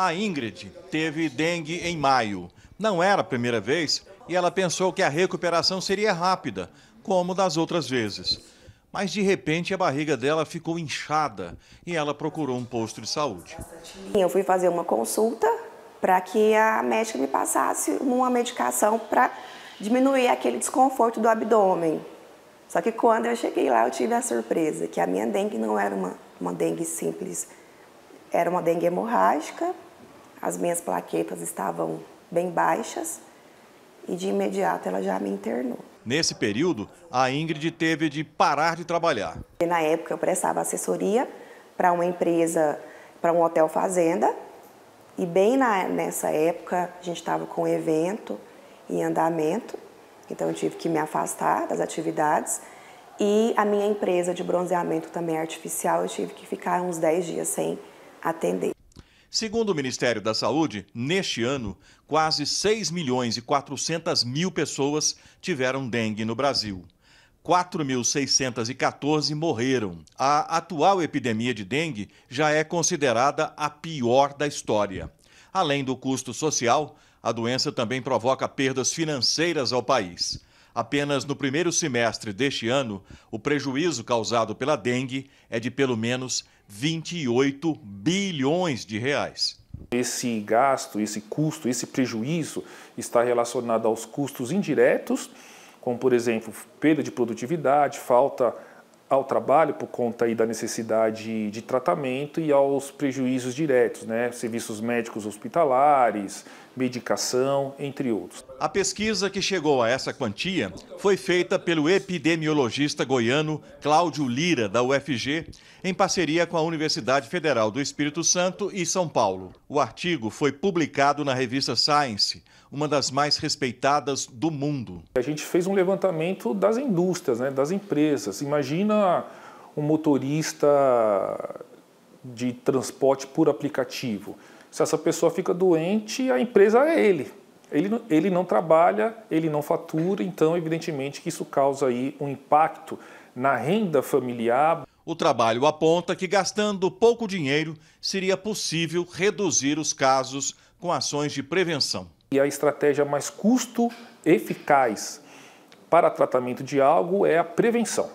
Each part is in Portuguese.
A Ingrid teve dengue em maio. Não era a primeira vez e ela pensou que a recuperação seria rápida, como das outras vezes. Mas de repente a barriga dela ficou inchada e ela procurou um posto de saúde. Eu fui fazer uma consulta para que a médica me passasse uma medicação para diminuir aquele desconforto do abdômen. Só que quando eu cheguei lá, eu tive a surpresa que a minha dengue não era uma, uma dengue simples, era uma dengue hemorrágica as minhas plaquetas estavam bem baixas e de imediato ela já me internou. Nesse período, a Ingrid teve de parar de trabalhar. Na época eu prestava assessoria para uma empresa, para um hotel fazenda, e bem na, nessa época a gente estava com um evento em andamento, então eu tive que me afastar das atividades. E a minha empresa de bronzeamento também é artificial, eu tive que ficar uns 10 dias sem atender. Segundo o Ministério da Saúde, neste ano, quase 6 milhões e 400 mil pessoas tiveram dengue no Brasil. 4.614 morreram. A atual epidemia de dengue já é considerada a pior da história. Além do custo social, a doença também provoca perdas financeiras ao país. Apenas no primeiro semestre deste ano, o prejuízo causado pela dengue é de pelo menos 28 bilhões de reais. Esse gasto, esse custo, esse prejuízo está relacionado aos custos indiretos, como por exemplo, perda de produtividade, falta ao trabalho por conta aí da necessidade de tratamento e aos prejuízos diretos, né? serviços médicos hospitalares, medicação, entre outros. A pesquisa que chegou a essa quantia foi feita pelo epidemiologista goiano Cláudio Lira, da UFG, em parceria com a Universidade Federal do Espírito Santo e São Paulo. O artigo foi publicado na revista Science, uma das mais respeitadas do mundo. A gente fez um levantamento das indústrias, né? das empresas. Imagina um motorista de transporte por aplicativo. Se essa pessoa fica doente, a empresa é ele. Ele, ele não trabalha, ele não fatura, então evidentemente que isso causa aí um impacto na renda familiar. O trabalho aponta que gastando pouco dinheiro seria possível reduzir os casos com ações de prevenção. E a estratégia mais custo eficaz para tratamento de algo é a prevenção.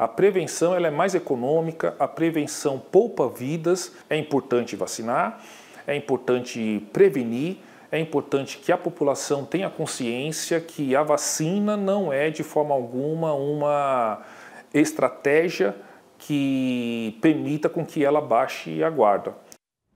A prevenção ela é mais econômica, a prevenção poupa vidas, é importante vacinar, é importante prevenir, é importante que a população tenha consciência que a vacina não é de forma alguma uma estratégia que permita com que ela baixe a guarda.